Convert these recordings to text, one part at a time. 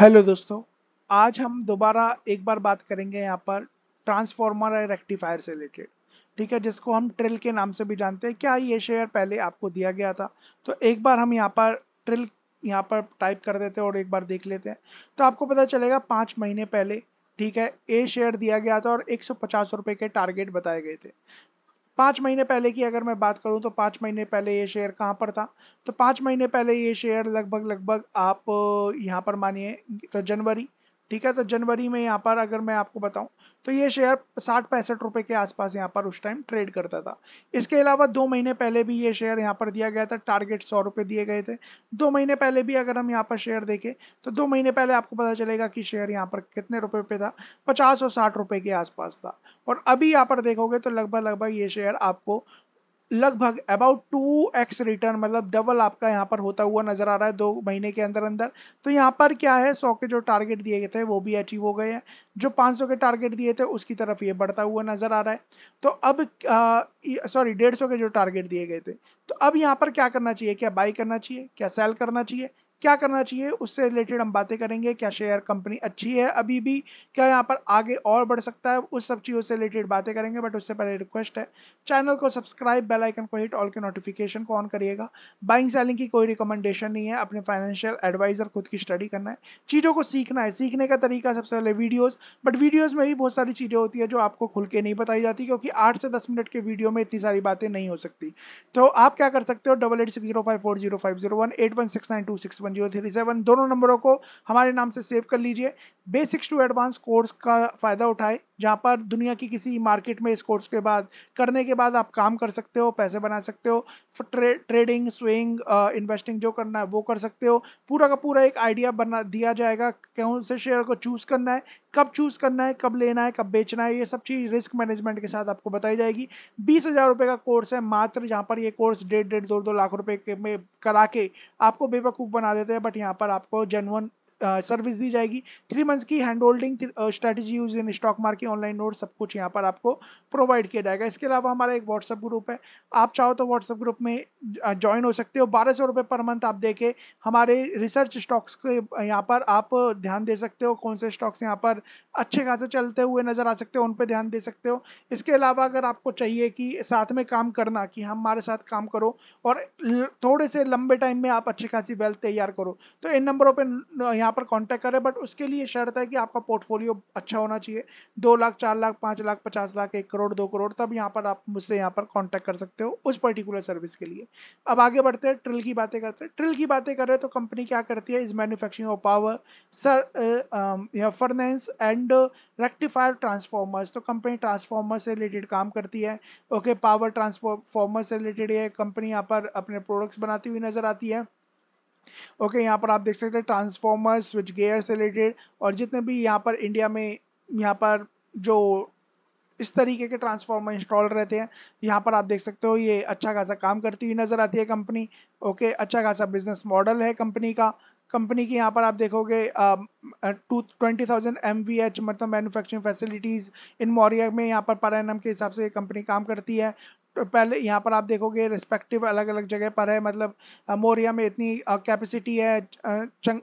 hello दोस्तों आज हम दोबारा एक बार बात करेंगे यहाँ पर ट्रांसफॉर्मर और रेक्टिफायर से रिलेटेड ठीक है जिसको हम ट्रिल के नाम से भी जानते हैं क्या ये शेयर पहले आपको दिया गया था तो एक बार हम यहाँ पर ट्रिल यहाँ पर टाइप कर देते हैं और एक बार देख लेते हैं तो आपको पता चलेगा पाँच महीने पहले ठीक है ए शेयर दिया गया था और एक सौ के टारगेट बताए गए थे पाँच महीने पहले की अगर मैं बात करूं तो पाँच महीने पहले ये शेयर कहाँ पर था तो पाँच महीने पहले ये शेयर लगभग लगभग आप यहाँ पर मानिए तो जनवरी ठीक है तो जनवरी में यहाँ पर अगर मैं आपको बताऊं तो ये शेयर साठ पैंसठ रुपए के आसपास यहाँ पर उस टाइम ट्रेड करता था इसके अलावा दो महीने पहले भी ये शेयर यहाँ पर दिया गया था टारगेट सौ रुपए दिए गए थे दो महीने पहले भी अगर हम यहाँ पर शेयर देखें तो दो महीने पहले आपको पता चलेगा कि शेयर यहाँ पर कितने रुपये पे था पचास और साठ रुपये के आसपास था और अभी यहाँ पर देखोगे तो लगभग लगभग ये शेयर आपको लगभग अबाउट टू एक्स रिटर्न मतलब डबल आपका यहाँ पर होता हुआ नजर आ रहा है दो महीने के अंदर अंदर तो यहाँ पर क्या है सौ के जो टारगेट दिए गए थे वो भी अचीव हो गए हैं जो 500 के टारगेट दिए थे उसकी तरफ ये बढ़ता हुआ नजर आ रहा है तो अब सॉरी डेढ़ सौ के जो टारगेट दिए गए थे तो अब यहाँ पर क्या करना चाहिए क्या बाई करना चाहिए क्या सेल करना चाहिए क्या करना चाहिए उससे रिलेटेड हम बातें करेंगे क्या शेयर कंपनी अच्छी है अभी भी क्या यहाँ पर आगे और बढ़ सकता है उस सब चीज़ों से रिलेटेड बातें करेंगे बट उससे पहले रिक्वेस्ट है चैनल को सब्सक्राइब बेल आइकन को हिट ऑल के नोटिफिकेशन को ऑन करिएगा बाइंग सेलिंग की कोई रिकमेंडेशन नहीं है अपने फाइनेंशियल एडवाइजर खुद की स्टडी करना है चीज़ों को सीखना है सीखने का तरीका सबसे पहले वीडियोज़ बट वीडियोज़ में भी बहुत सारी चीज़ें होती है जो आपको खुल के नहीं बताई जाती क्योंकि आठ से दस मिनट के वीडियो में इतनी सारी बातें नहीं हो सकती तो आप क्या कर सकते हो double eight six zero five four zero five zero one eight one six nine two six one one zero three seven दोनों नंबरों को हमारे नाम से सेव कर लीजिए बेसिक्स टू एडवांस कोर्स का फ़ायदा उठाए जहाँ पर दुनिया की किसी मार्केट में इस कोर्स के बाद करने के बाद आप काम कर सकते हो पैसे बना सकते हो ट्रे, ट्रेडिंग स्विंग इन्वेस्टिंग जो करना है वो कर सकते हो पूरा का पूरा एक आइडिया बना दिया जाएगा कौन से शेयर को चूज़ करना है कब चूज़ करना है कब लेना है कब बेचना है ये सब चीज़ रिस्क मैनेजमेंट के साथ आपको बताई जाएगी बीस हज़ार का कोर्स है मात्र जहाँ पर ये कोर्स डेढ़ डेढ़ दो दो लाख रुपये में करा के आपको बेवकूफ़ बना देते हैं बट यहाँ पर आपको जेनवन सर्विस दी जाएगी थ्री मंथ्स की hand holding strategy use in stock market online note सब कुछ यहाँ पर आपको प्रोवाइड किया जाएगा इसके अलावा हमारा एक व्हाट्सअप ग्रुप है आप चाहो तो व्हाट्सअप ग्रुप में ज्वाइन हो सकते हो बारह सौ रुपये पर मंथ आप देखे हमारे रिसर्च स्टॉक्स के यहाँ पर आप ध्यान दे सकते हो कौन से स्टॉक्स यहाँ पर अच्छे खासे चलते हुए नजर आ सकते हो उन पर ध्यान दे सकते हो इसके अलावा अगर आपको चाहिए कि साथ में काम करना कि हमारे साथ काम करो और थोड़े से लंबे टाइम में आप अच्छी खासी वेल्थ तैयार करो तो इन नंबरों पर यहाँ यहाँ पर कॉन्टैक्ट करें बट उसके लिए शर्त है कि आपका पोर्टफोलियो अच्छा होना चाहिए दो लाख चार लाख पाँच लाख पचास लाख एक करोड़ दो करोड़ तब यहाँ पर आप मुझसे यहाँ पर कॉन्टैक्ट कर सकते हो उस पर्टिकुलर सर्विस के लिए अब आगे बढ़ते हैं ट्रिल की बातें करते हैं ट्रिल की बातें करें तो कंपनी क्या करती है इज मैन्युफैक्चरिंग ऑफ पावर सर फर्नेंस एंड रेक्टिफायर ट्रांसफॉर्मर्स तो कंपनी ट्रांसफॉर्मर से रिलेटेड काम करती है ओके पावर ट्रांसफॉर्मर से रिलेटेड ये कंपनी यहाँ पर अपने प्रोडक्ट्स बनाती हुई नजर आती है ओके okay, यहाँ पर आप देख सकते हैं ट्रांसफॉर्मर स्विच गेयर से रिलेटेड और जितने भी यहाँ पर इंडिया में यहाँ पर जो इस तरीके के ट्रांसफार्मर इंस्टॉल रहते हैं यहाँ पर आप देख सकते हो ये अच्छा खासा काम करती हुई नज़र आती है कंपनी ओके okay, अच्छा खासा बिजनेस मॉडल है कंपनी का कंपनी की यहाँ पर आप देखोगे two twenty thousand M V H मतलब मैनुफैक्चरिंग फैसिलिटीज़ इन मौर्या में यहाँ पर पर एन के हिसाब से ये कंपनी काम करती है पहले यहाँ पर आप देखोगे रिस्पेक्टिव अलग अलग जगह पर है मतलब मोरिया में इतनी कैपेसिटी है चंग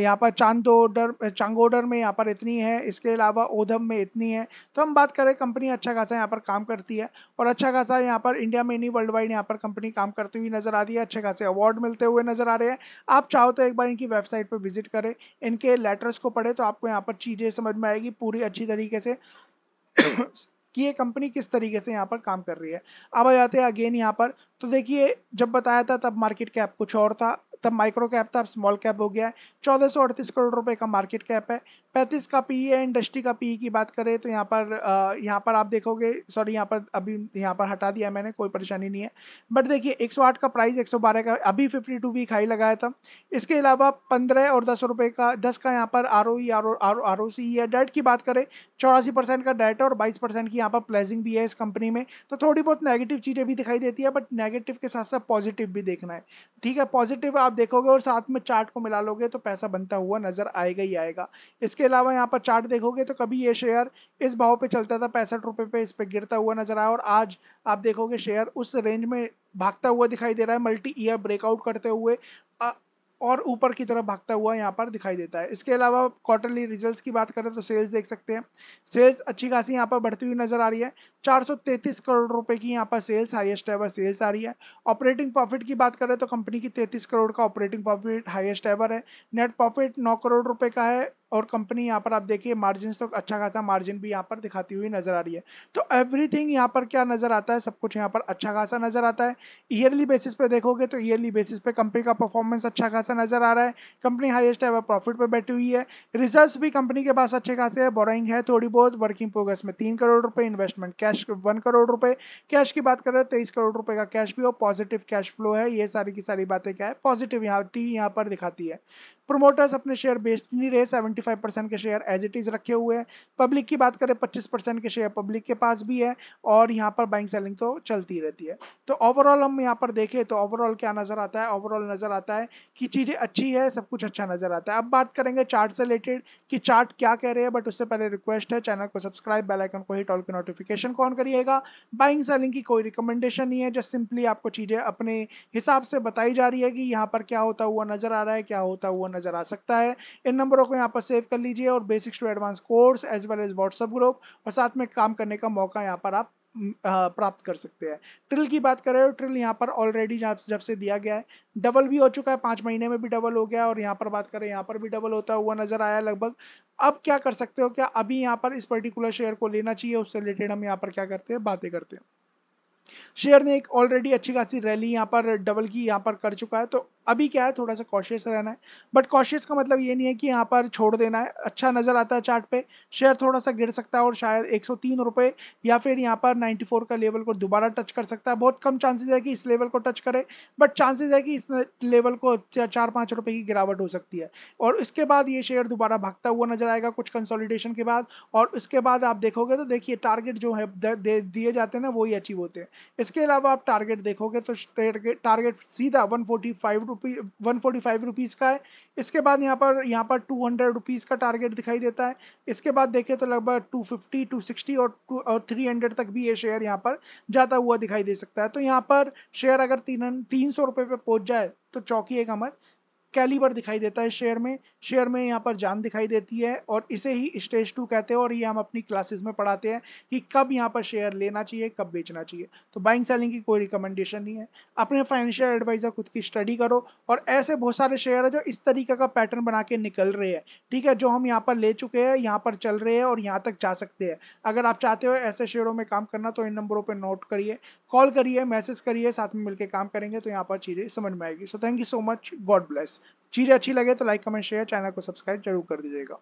यहाँ पर चांदोडर चांगोडर में यहाँ पर इतनी है इसके अलावा ओधम में इतनी है तो हम बात करें कंपनी अच्छा खासा यहाँ पर काम करती है और अच्छा खासा यहाँ पर इंडिया में नहीं वर्ल्ड वाइड यहाँ पर कंपनी काम करती हुई नज़र आ रही है अच्छे खासे अवार्ड मिलते हुए नज़र आ रहे हैं आप चाहो तो एक बार इनकी वेबसाइट पर विजिट करें इनके लेटर्स को पढ़ें तो आपको यहाँ पर चीज़ें समझ में आएगी पूरी अच्छी तरीके से कि ये कंपनी किस तरीके से यहाँ पर काम कर रही है अब आ जाते हैं अगेन यहाँ पर तो देखिए जब बताया था तब मार्केट कैप कुछ और था तब माइक्रो कैप था अब स्मॉल कैप हो गया है चौदह सौ अड़तीस करोड़ रुपए का मार्केट कैप है पैंतीस का पी e है इंडस्ट्री का पी e की बात करें तो यहाँ पर यहाँ पर आप देखोगे सॉरी यहाँ पर अभी यहाँ पर हटा दिया मैंने कोई परेशानी नहीं है बट देखिए 108 का प्राइस 112 का अभी 52 वीक हाई लगाया था इसके अलावा 15 और दस रुपये का दस का यहाँ पर आर ओ आर ओ सी है डेट की बात करें चौरासी परसेंट का डेट है और बाईस परसेंट की यहाँ पर प्लेजिंग भी है इस कंपनी में तो थोड़ी बहुत नेगेटिव चीज़ें भी दिखाई देती है बट नेगेटिव के साथ साथ पॉजिटिव भी देखना है ठीक है पॉजिटिव आप आप देखोगे और साथ में चार्ट को मिला लोगे तो पैसा बनता हुआ नजर आएगा ही आएगा इसके अलावा यहाँ पर चार्ट देखोगे तो कभी ये शेयर इस भाव पे चलता था पैंसठ रुपए पे इस पर गिरता हुआ नजर आया और आज आप देखोगे शेयर उस रेंज में भागता हुआ दिखाई दे रहा है मल्टी ईयर ब्रेकआउट करते हुए और ऊपर की तरफ भागता हुआ यहाँ पर दिखाई देता है इसके अलावा क्वार्टरली रिजल्ट्स की बात करें तो सेल्स देख सकते हैं सेल्स अच्छी खासी यहाँ पर बढ़ती हुई नजर आ रही है 433 करोड़ रुपए की यहाँ पर सेल्स हाईएस्ट एवर सेल्स आ रही है ऑपरेटिंग प्रॉफिट की बात करें तो कंपनी की 33 करोड़ का ऑपरेटिंग प्रॉफिट हाइएस्ट एवर है नेट प्रॉफिट नौ करोड़ रुपये का है और कंपनी यहाँ पर आप देखिए मार्जिन तो अच्छा खासा मार्जिन भी यहाँ पर दिखाती हुई नजर आ रही है तो एवरीथिंग यहाँ पर क्या नजर आता है सब कुछ यहाँ पर अच्छा खासा नजर आता है ईयरली बेसिस पे देखोगे तो ईयरली बेसिस पे कंपनी का परफॉर्मेंस अच्छा खासा नजर आ रहा है कंपनी हाइएस्ट एवर प्रॉफिट पर बैठी हुई है रिजर्व भी कंपनी के पास अच्छे खासे है बोराइंग है थोड़ी बहुत वर्किंग प्रोग्रेस में तीन करोड़ रुपए इन्वेस्टमेंट कैश वन करोड़ रुपए कैश की बात कर रहे हैं तेईस करोड़ रुपए का कैश भी और पॉजिटिव कैश फ्लो है ये सारी की सारी बातें क्या है पॉजिटिव यहाँ टी यहाँ पर दिखाती है प्रोमोटर्स अपने शेयर बेच नहीं रहे 75 परसेंट के शेयर एज इट इज रखे हुए हैं पब्लिक की बात करें 25 परसेंट के शेयर पब्लिक के पास भी है और यहाँ पर बाइंग सेलिंग तो चलती रहती है तो ओवरऑल हम यहाँ पर देखें तो ओवरऑल क्या नजर आता है ओवरऑल नजर आता है कि चीजें अच्छी है सब कुछ अच्छा नजर आता है अब बात करेंगे चार्ट से रिलेटेड कि चार्ट क्या कह रहे हैं बट उससे पहले रिक्वेस्ट है चैनल को सब्सक्राइब बेलाइकन को हिट ऑल की नोटिफिकेशन कौन करिएगा बाइंग सेलिंग की कोई रिकमेंडेशन नहीं है जस्ट सिंपली आपको चीजें अपने हिसाब से बताई जा रही है कि यहाँ पर क्या होता हुआ नजर आ रहा है क्या होता हुआ नजर नजर आ सकता है इन नंबरों को यहाँ पर सेव कर लीजिए और basics to advance course as well as WhatsApp group और साथ में काम करने का मौका यहाँ पर आप प्राप्त कर सकते हैं ट्रिल की बात करें तो ट्रिल यहाँ पर ऑलरेडी जब से दिया गया है डबल भी हो चुका है पांच महीने में भी डबल हो गया और यहाँ पर बात करें यहाँ पर भी डबल होता हुआ नजर आया लगभग अब क्या कर सकते हो क्या अभी यहाँ पर इस पर्टिकुलर शेयर को लेना चाहिए उससे रिलेटेड हम यहाँ पर क्या करते हैं बातें करते हैं शेयर ने एक ऑलरेडी अच्छी खासी रैली यहाँ पर डबल की यहाँ पर कर चुका है तो अभी क्या है थोड़ा सा कॉशियस रहना है बट कॉशियस का मतलब ये नहीं है कि यहाँ पर छोड़ देना है अच्छा नज़र आता है चार्ट पे शेयर थोड़ा सा गिर सकता है और शायद एक सौ या फिर यहाँ पर 94 का लेवल को दोबारा टच कर सकता है बहुत कम चांसेस है कि इस लेवल को टच करे बट चांसेस है कि इस लेवल को चार पाँच रुपये की गिरावट हो सकती है और उसके बाद ये शेयर दोबारा भागता हुआ नजर आएगा कुछ कंसोलिडेशन के बाद और उसके बाद आप देखोगे तो देखिए टारगेट जो है दिए जाते हैं ना वही अचीव होते हैं इसके अलावा आप टारगेट देखोगे तो टारगेट सीधा one forty five rupee 145 rupees का है इसके बाद यहाँ पर यहाँ पर 200 हंड्रेड का टारगेट दिखाई देता है इसके बाद देखें तो लगभग 250 260 और टू और 300 तक भी ये शेयर यहाँ पर जाता हुआ दिखाई दे सकता है तो यहाँ पर शेयर अगर तीन तीन सौ रुपये पे पहुँच जाए तो चौकी एक हमद कैलिबर दिखाई देता है शेयर में शेयर में यहाँ पर जान दिखाई देती है और इसे ही स्टेज टू कहते हैं और ये हम अपनी क्लासेस में पढ़ाते हैं कि कब यहाँ पर शेयर लेना चाहिए कब बेचना चाहिए तो बाइंग सेलिंग की कोई रिकमेंडेशन नहीं है अपने फाइनेंशियल एडवाइजर खुद की स्टडी करो और ऐसे बहुत सारे शेयर है जो इस तरीके का पैटर्न बना के निकल रहे हैं ठीक है जो हम यहाँ पर ले चुके हैं यहाँ पर चल रहे हैं और यहाँ तक जा सकते हैं अगर आप चाहते हो ऐसे शेयरों में काम करना तो इन नंबरों पर नोट करिए कॉल करिए मैसेज करिए साथ में मिलकर काम करेंगे तो यहाँ पर चीज़ें समझ में आएगी so thank you so much God bless चीज़ अच्छी लगे तो लाइक कमेंट शेयर चैनल को सब्सक्राइब जरूर कर दीजिएगा